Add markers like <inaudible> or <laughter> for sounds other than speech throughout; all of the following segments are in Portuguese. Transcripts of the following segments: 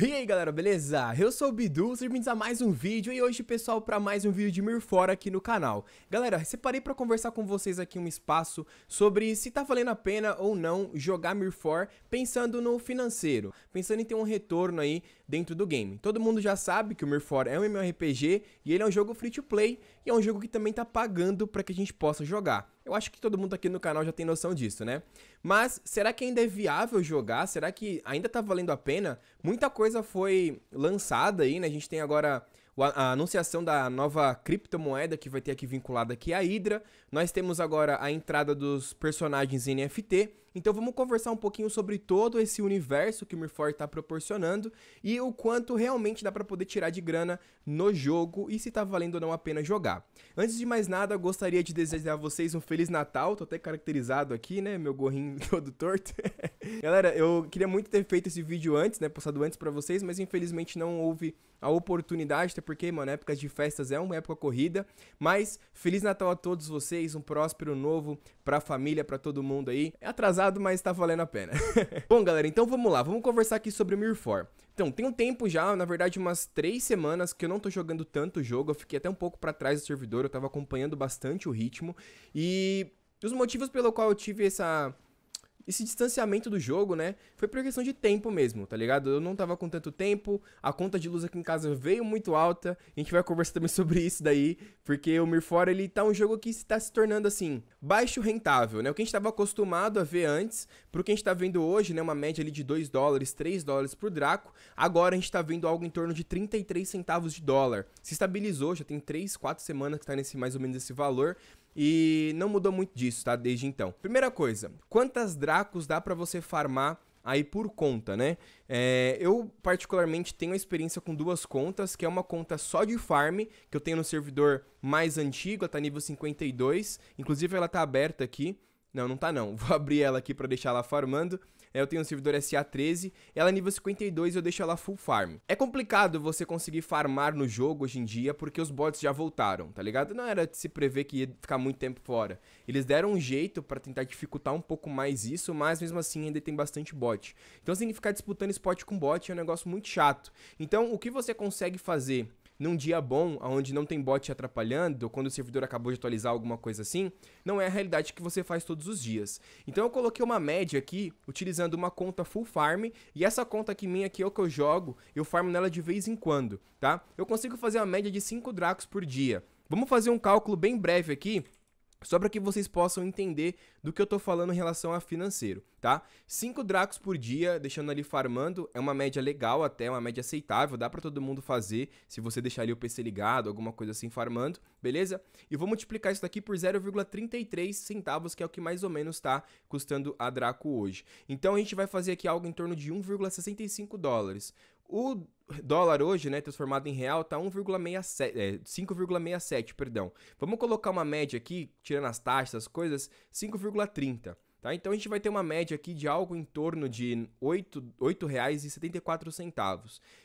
E aí galera, beleza? Eu sou o Bidu, sejam bem-vindos a mais um vídeo e hoje pessoal para mais um vídeo de Mirfora aqui no canal. Galera, separei para conversar com vocês aqui um espaço sobre se tá valendo a pena ou não jogar Mirfor pensando no financeiro, pensando em ter um retorno aí dentro do game. Todo mundo já sabe que o Mirfor é um MMORPG e ele é um jogo free to play e é um jogo que também tá pagando para que a gente possa jogar. Eu acho que todo mundo aqui no canal já tem noção disso, né? Mas será que ainda é viável jogar? Será que ainda tá valendo a pena? Muita coisa foi lançada aí, né? A gente tem agora a anunciação da nova criptomoeda que vai ter aqui vinculada aqui a Hydra. Nós temos agora a entrada dos personagens NFT. Então vamos conversar um pouquinho sobre todo esse universo que o Mirfor está proporcionando e o quanto realmente dá para poder tirar de grana no jogo e se está valendo ou não a pena jogar. Antes de mais nada, gostaria de desejar a vocês um Feliz Natal. Tô até caracterizado aqui, né? Meu gorrinho <laughs> todo torto. Galera, eu queria muito ter feito esse vídeo antes, né? Postado antes pra vocês, mas infelizmente não houve a oportunidade, até porque, mano, épocas de festas é uma época corrida. Mas Feliz Natal a todos vocês, um próspero novo pra família, pra todo mundo aí. É atrasado, mas tá valendo a pena. <laughs> Bom, galera, então vamos lá, vamos conversar aqui sobre o Mirfor. Então, tem um tempo já, na verdade umas três semanas que eu não tô jogando tanto o jogo, eu fiquei até um pouco para trás do servidor, eu tava acompanhando bastante o ritmo e os motivos pelo qual eu tive essa esse distanciamento do jogo, né? Foi por questão de tempo mesmo, tá ligado? Eu não tava com tanto tempo, a conta de luz aqui em casa veio muito alta. A gente vai conversar <laughs> também sobre isso daí, porque o Mirfora, ele tá um jogo que está se tornando assim, baixo rentável, né? O que a gente tava acostumado a ver antes, pro que a gente tá vendo hoje, né? Uma média ali de 2 dólares, 3 dólares pro Draco. Agora a gente tá vendo algo em torno de 33 centavos de dólar. Se estabilizou, já tem 3, 4 semanas que tá nesse mais ou menos esse valor. E não mudou muito disso, tá? Desde então. Primeira coisa, quantas Dracos dá para você farmar aí por conta, né? É, eu particularmente tenho a experiência com duas contas, que é uma conta só de farm, que eu tenho no servidor mais antigo, ela tá nível 52, inclusive ela tá aberta aqui. Não, não tá não. <laughs> Vou abrir ela aqui para deixar ela farmando. Né, eu tenho um servidor SA13, ela é nível 52 e eu deixo ela full farm. É complicado você conseguir farmar no jogo hoje em dia porque os bots já voltaram, tá ligado? Não era de se prever que ia ficar muito tempo fora. Eles deram um jeito para tentar dificultar um pouco mais isso, mas mesmo assim ainda tem bastante bot. Então você tem que ficar disputando spot com bot, é um negócio muito chato. Então o que você consegue fazer num dia bom, onde não tem bot atrapalhando ou quando o servidor acabou de atualizar alguma coisa assim, não é a realidade que você faz todos os dias. Então eu coloquei uma média aqui, utilizando uma conta full farm, e essa conta aqui minha aqui é o que eu jogo, eu farmo nela de vez em quando, tá? Eu consigo fazer uma média de 5 dracos por dia. Vamos fazer um cálculo bem breve aqui só para que vocês possam entender do que eu estou falando em relação a financeiro, tá? 5 dracos por dia, deixando ali farmando, é uma média legal até, uma média aceitável, dá para todo mundo fazer se você deixar ali o PC ligado, alguma coisa assim farmando, beleza? E vou multiplicar isso daqui por 0,33 centavos, que é o que mais ou menos está custando a draco hoje. Então a gente vai fazer aqui algo em torno de 1,65 dólares. O dólar hoje, né, transformado em real, tá 1,67, é, 5,67, perdão. Vamos colocar uma média aqui, tirando as taxas, as coisas, 5,30. Tá? Então a gente vai ter uma média aqui de algo em torno de R$ 8,74.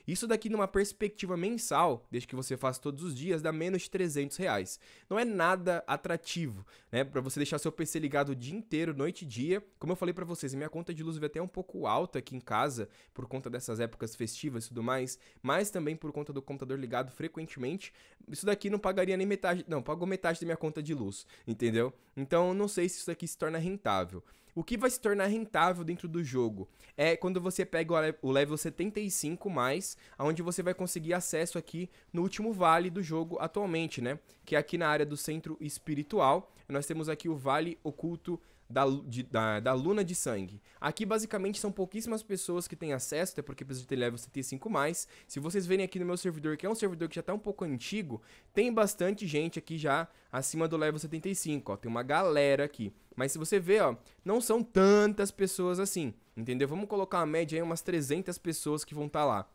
Isso daqui numa perspectiva mensal, desde que você faça todos os dias, dá menos de 300 reais. Não é nada atrativo, né? Para você deixar seu PC ligado o dia inteiro, noite e dia. Como eu falei para vocês, minha conta de luz veio até um pouco alta aqui em casa, por conta dessas épocas festivas e tudo mais, mas também por conta do computador ligado frequentemente. Isso daqui não pagaria nem metade, não, pagou metade da minha conta de luz, entendeu? Então não sei se isso daqui se torna rentável. O que vai se tornar rentável dentro do jogo é quando você pega o level 75 mais, aonde você vai conseguir acesso aqui no último vale do jogo atualmente, né? Que é aqui na área do centro espiritual. Nós temos aqui o vale oculto da, de, da, da, Luna de Sangue. Aqui, basicamente, são pouquíssimas pessoas que têm acesso, até porque precisa ter level 75+. Mais. Se vocês verem aqui no meu servidor, que é um servidor que já tá um pouco antigo, tem bastante gente aqui já acima do level 75, ó. Tem uma galera aqui. Mas se você ver, ó, não são tantas pessoas assim, entendeu? Vamos colocar a média aí, umas 300 pessoas que vão estar tá lá.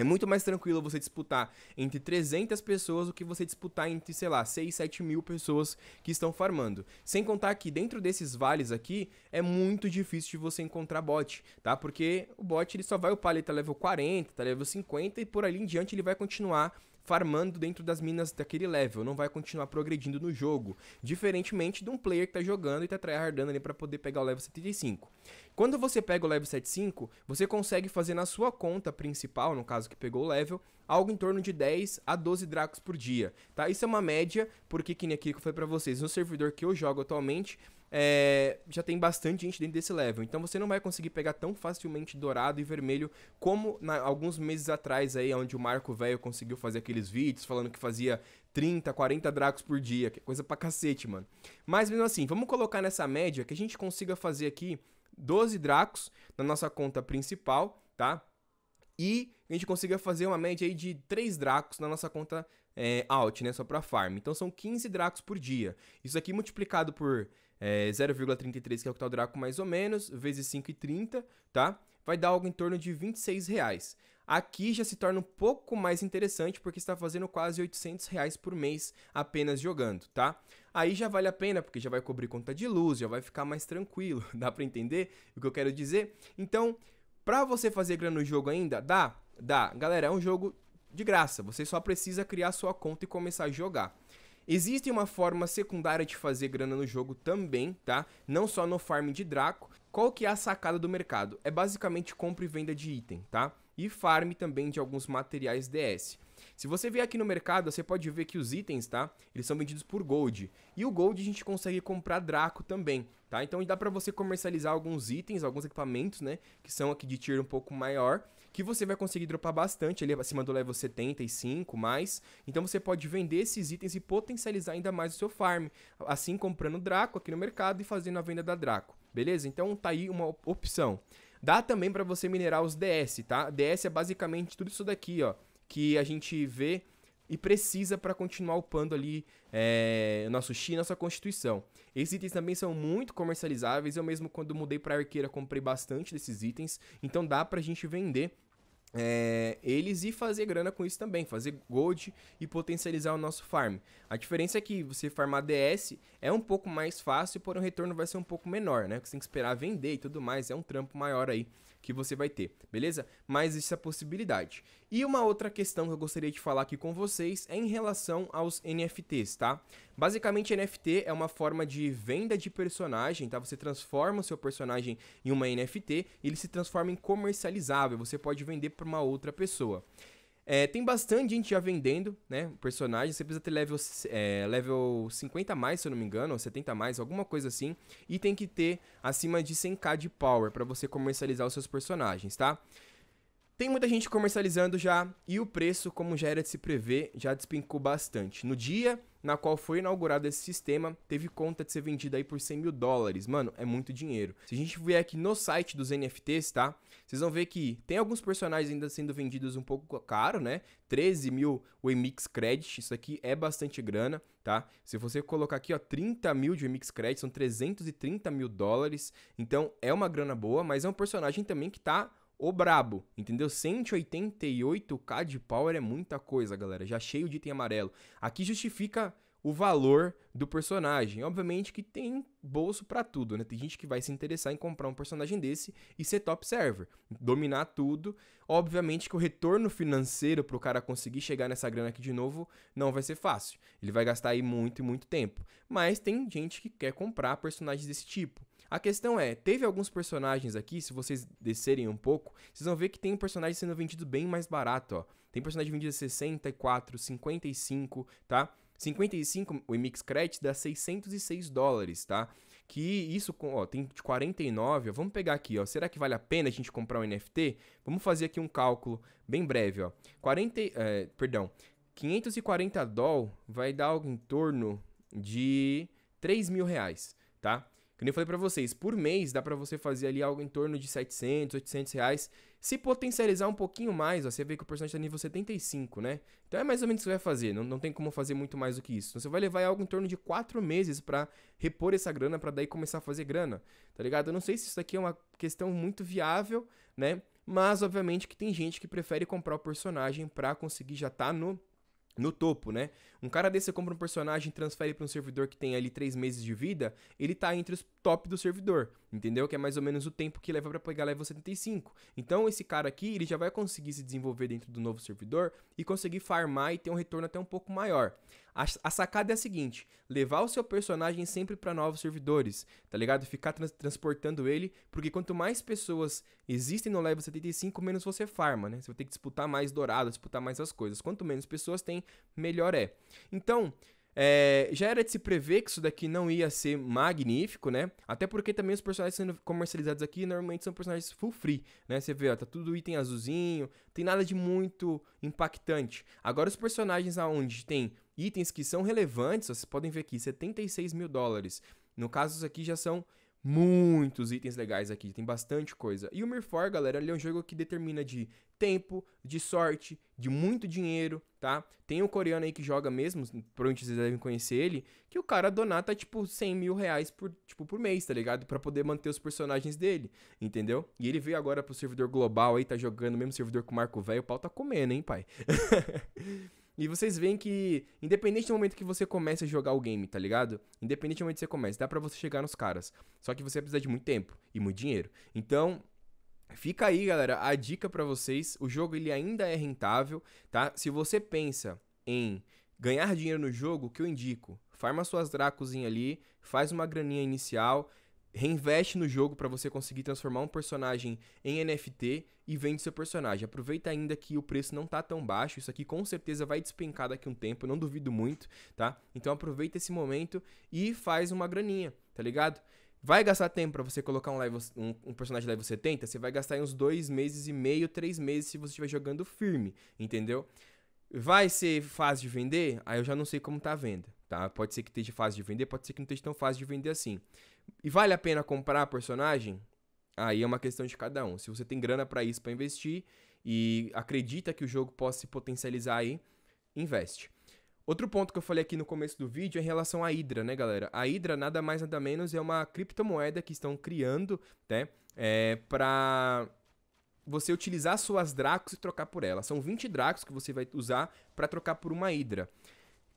É muito mais tranquilo você disputar entre 300 pessoas do que você disputar entre, sei lá, 6, 7 mil pessoas que estão farmando. Sem contar que dentro desses vales aqui, é muito difícil de você encontrar bot, tá? Porque o bot ele só vai upar, ele tá level 40, tá level 50 e por ali em diante ele vai continuar farmando dentro das minas daquele level, não vai continuar progredindo no jogo, diferentemente de um player que tá jogando e tá tryhardando ali para poder pegar o level 75. Quando você pega o level 75, você consegue fazer na sua conta principal, no caso que pegou o level, algo em torno de 10 a 12 dracos por dia, tá? Isso é uma média, porque que nem aqui que eu falei para vocês, no servidor que eu jogo atualmente, é, já tem bastante gente dentro desse level. Então você não vai conseguir pegar tão facilmente dourado e vermelho como na, alguns meses atrás aí, onde o Marco Velho conseguiu fazer aqueles vídeos falando que fazia 30, 40 dracos por dia, que é coisa pra cacete, mano. Mas mesmo assim, vamos colocar nessa média que a gente consiga fazer aqui 12 dracos na nossa conta principal, tá? E a gente consiga fazer uma média aí de 3 dracos na nossa conta é, out, né? Só pra farm. Então são 15 dracos por dia. Isso aqui multiplicado por é, 0,33, que é o que tá o Draco mais ou menos, vezes 5,30, tá? Vai dar algo em torno de 26 reais. Aqui já se torna um pouco mais interessante porque está fazendo quase 800 reais por mês apenas jogando, tá? Aí já vale a pena porque já vai cobrir conta de luz, já vai ficar mais tranquilo, <laughs> dá para entender o que eu quero dizer? Então, para você fazer grana no jogo ainda, dá? Dá. Galera, é um jogo de graça, você só precisa criar sua conta e começar a jogar. Existe uma forma secundária de fazer grana no jogo também, tá? Não só no farm de Draco. Qual que é a sacada do mercado? É basicamente compra e venda de item, tá? E farm também de alguns materiais DS. Se você vier aqui no mercado, você pode ver que os itens, tá? Eles são vendidos por gold. E o gold a gente consegue comprar Draco também, tá? Então dá pra você comercializar alguns itens, alguns equipamentos, né? Que são aqui de tier um pouco maior que você vai conseguir dropar bastante, ali acima do level 75 mais. Então você pode vender esses itens e potencializar ainda mais o seu farm, assim comprando Draco aqui no mercado e fazendo a venda da Draco. Beleza? Então tá aí uma opção. Dá também para você minerar os DS, tá? DS é basicamente tudo isso daqui, ó, que a gente vê e precisa para continuar upando ali é, nosso X, nossa constituição. Esses itens também são muito comercializáveis. Eu mesmo quando mudei para arqueira comprei bastante desses itens, então dá pra gente vender é, eles e fazer grana com isso também, fazer gold e potencializar o nosso farm. A diferença é que você farmar DS é um pouco mais fácil, porém o retorno vai ser um pouco menor, né? você tem que esperar vender e tudo mais, é um trampo maior aí que você vai ter, beleza? Mas essa é possibilidade. E uma outra questão que eu gostaria de falar aqui com vocês é em relação aos NFTs, tá? Basicamente, NFT é uma forma de venda de personagem, tá? Você transforma o seu personagem em uma NFT e ele se transforma em comercializável, você pode vender para uma outra pessoa. É, tem bastante gente já vendendo, né? Personagem, você precisa ter level, é, level 50 a mais, se eu não me engano, ou 70 a mais, alguma coisa assim. E tem que ter acima de 100k de power para você comercializar os seus personagens, tá? Tem muita gente comercializando já e o preço, como já era de se prever, já despencou bastante. No dia na qual foi inaugurado esse sistema, teve conta de ser vendida aí por 100 mil dólares. Mano, é muito dinheiro. Se a gente vier aqui no site dos NFTs, tá? Vocês vão ver que tem alguns personagens ainda sendo vendidos um pouco caro, né? 13 mil Wemix Credit, isso aqui é bastante grana, tá? Se você colocar aqui, ó, 30 mil de Wemix Credit, são 330 mil dólares. Então, é uma grana boa, mas é um personagem também que tá o brabo, entendeu? 188k de power é muita coisa, galera. Já cheio de item amarelo. Aqui justifica o valor do personagem. Obviamente que tem bolso para tudo, né? Tem gente que vai se interessar em comprar um personagem desse e ser top server, dominar tudo. Obviamente que o retorno financeiro pro cara conseguir chegar nessa grana aqui de novo não vai ser fácil. Ele vai gastar aí muito e muito tempo. Mas tem gente que quer comprar personagens desse tipo. A questão é, teve alguns personagens aqui, se vocês descerem um pouco, vocês vão ver que tem um personagem sendo vendido bem mais barato, ó. Tem personagem vendido a 64, 55, tá? 55 o Mix Credit dá 606 dólares, tá? Que isso, ó, tem de 49, ó, vamos pegar aqui, ó, será que vale a pena a gente comprar um NFT? Vamos fazer aqui um cálculo bem breve, ó. 40, é, eh, perdão, 540 doll vai dar algo em torno de 3 mil reais, tá? Que nem eu falei para vocês, por mês dá para você fazer ali algo em torno de 700, 800 reais. Se potencializar um pouquinho mais, ó, você vê que o personagem tá nível 75, né? Então é mais ou menos o que você vai fazer, não, não tem como fazer muito mais do que isso. Então você vai levar algo em torno de 4 meses para repor essa grana, para daí começar a fazer grana, tá ligado? Eu não sei se isso aqui é uma questão muito viável, né? Mas obviamente que tem gente que prefere comprar o personagem pra conseguir já tá no no topo, né? Um cara desse compra um personagem, transfere para um servidor que tem ali 3 meses de vida, ele tá entre os top do servidor, entendeu? Que é mais ou menos o tempo que leva para pegar level 75. Então esse cara aqui, ele já vai conseguir se desenvolver dentro do novo servidor e conseguir farmar e ter um retorno até um pouco maior. A, sacada é a seguinte: levar o seu personagem sempre para novos servidores, tá ligado? Ficar trans transportando ele, porque quanto mais pessoas existem no level 75, menos você farma, né? Você vai ter que disputar mais dourado, disputar mais as coisas. Quanto menos pessoas tem, melhor é. Então, é, já era de se prever que isso daqui não ia ser magnífico, né? Até porque também os personagens sendo comercializados aqui normalmente são personagens full free, né? Você vê, ó, tá tudo item azulzinho, tem nada de muito impactante. Agora os personagens aonde tem itens que são relevantes, vocês podem ver aqui, 76 mil dólares. No caso, isso aqui já são muitos itens legais aqui, tem bastante coisa. E o Mirfor, galera, ele é um jogo que determina de tempo, de sorte, de muito dinheiro, tá? Tem um coreano aí que joga mesmo, provavelmente vocês devem conhecer ele, que o cara donata, tá, tipo, 100 mil reais por, tipo, por mês, tá ligado? Pra poder manter os personagens dele, entendeu? E ele veio agora pro servidor global aí, tá jogando mesmo servidor com o Marco Velho, o pau tá comendo, hein, pai? <laughs> E vocês veem que, independente do momento que você começa a jogar o game, tá ligado? Independente do momento que você começa, dá pra você chegar nos caras. Só que você precisa de muito tempo e muito dinheiro. Então, Fica aí, galera, a dica para vocês. O jogo ele ainda é rentável, tá? Se você pensa em ganhar dinheiro no jogo, que eu indico, farma suas dracozinhas ali, faz uma graninha inicial, reinveste no jogo para você conseguir transformar um personagem em NFT e vende seu personagem. Aproveita ainda que o preço não tá tão baixo, isso aqui com certeza vai despencar daqui um tempo, não duvido muito, tá? Então aproveita esse momento e faz uma graninha, tá ligado? Vai gastar tempo para você colocar um, level, um, um, personagem level 70? Você vai gastar uns dois meses e meio, três meses se você estiver jogando firme, entendeu? Vai ser fácil de vender? Aí eu já não sei como tá a venda, tá? Pode ser que esteja fácil de vender, pode ser que não esteja tão fácil de vender assim. E vale a pena comprar personagem? Aí é uma questão de cada um. Se você tem grana para isso, para investir e acredita que o jogo possa se potencializar aí, investe. Outro ponto que eu falei aqui no começo do vídeo é em relação à Hydra, né, galera? A Hydra nada mais nada menos é uma criptomoeda que estão criando, né, é, para você utilizar suas Dracos e trocar por ela. São 20 Dracos que você vai usar para trocar por uma Hydra.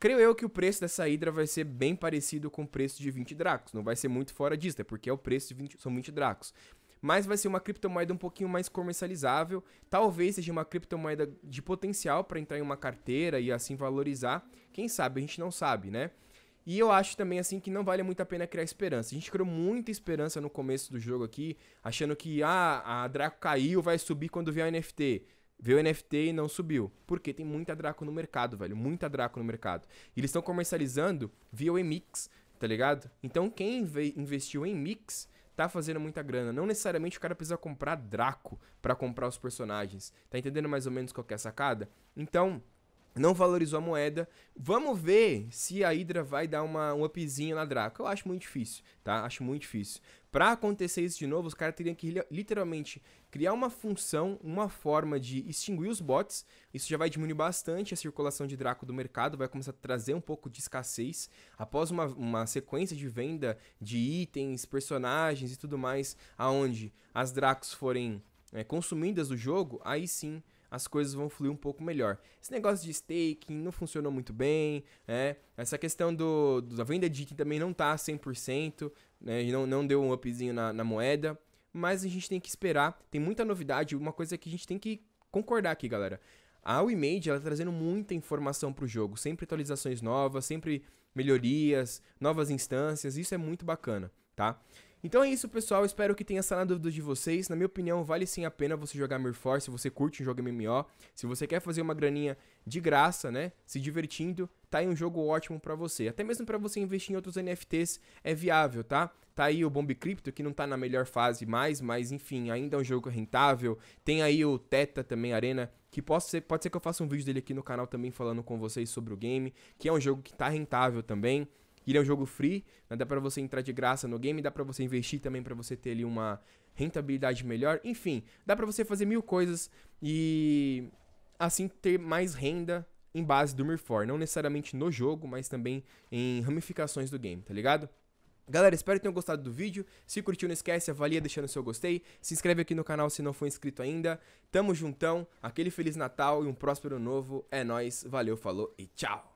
Creio eu que o preço dessa Hydra vai ser bem parecido com o preço de 20 Dracos. Não vai ser muito fora disso, né? porque é o preço de 20, são 20 Dracos. Mas vai ser uma criptomoeda um pouquinho mais comercializável. Talvez seja uma criptomoeda de potencial para entrar em uma carteira e assim valorizar. Quem sabe? A gente não sabe, né? E eu acho também assim que não vale muito a pena criar esperança. A gente criou muita esperança no começo do jogo aqui, achando que ah, a Draco caiu, vai subir quando vier o NFT. Viu o NFT e não subiu. Porque tem muita Draco no mercado, velho. Muita Draco no mercado. E eles estão comercializando via o Emix, tá ligado? Então quem investiu em Mix tá fazendo muita grana. Não necessariamente o cara precisa comprar Draco para comprar os personagens. Tá entendendo mais ou menos qual é a sacada? Então, não valorizou a moeda. Vamos ver se a Hydra vai dar uma, um upzinho na Draco. Eu acho muito difícil, tá? Acho muito difícil. Para acontecer isso de novo, os caras teriam que literalmente criar uma função, uma forma de extinguir os bots. Isso já vai diminuir bastante a circulação de Draco do mercado, vai começar a trazer um pouco de escassez. Após uma, uma sequência de venda de itens, personagens e tudo mais, aonde as Dracos forem é, consumidas do jogo, aí sim as coisas vão fluir um pouco melhor. Esse negócio de staking não funcionou muito bem, né? Essa questão do, da venda de item também não tá 100%, né? E não, não deu um upzinho na, na moeda. Mas a gente tem que esperar, tem muita novidade. Uma coisa que a gente tem que concordar aqui, galera. A WeMade, ela tá trazendo muita informação pro jogo, sempre atualizações novas, sempre melhorias, novas instâncias, isso é muito bacana, tá? Então é isso, pessoal. Espero que tenha sanado dúvidas de vocês. Na minha opinião, vale sim a pena você jogar Mirfor se você curte um jogo MMO. Se você quer fazer uma graninha de graça, né? Se divertindo, tá aí um jogo ótimo para você. Até mesmo para você investir em outros NFTs é viável, tá? Tá aí o Bomb Crypto, que não tá na melhor fase mais, mas enfim, ainda é um jogo rentável. Tem aí o Teta também, Arena, que pode ser, pode ser que eu faça um vídeo dele aqui no canal também falando com vocês sobre o game, que é um jogo que tá rentável também. Ele é um jogo free, né? dá para você entrar de graça no game, dá para você investir também para você ter ali uma rentabilidade melhor. Enfim, dá para você fazer mil coisas e assim ter mais renda em base do Mirfor, não necessariamente no jogo, mas também em ramificações do game, tá ligado? Galera, espero que tenham gostado do vídeo. Se curtiu, não esquece, avalia deixando seu gostei. Se inscreve aqui no canal se não for inscrito ainda. Tamo juntão, aquele Feliz Natal e um próspero novo. É nóis, valeu, falou e tchau!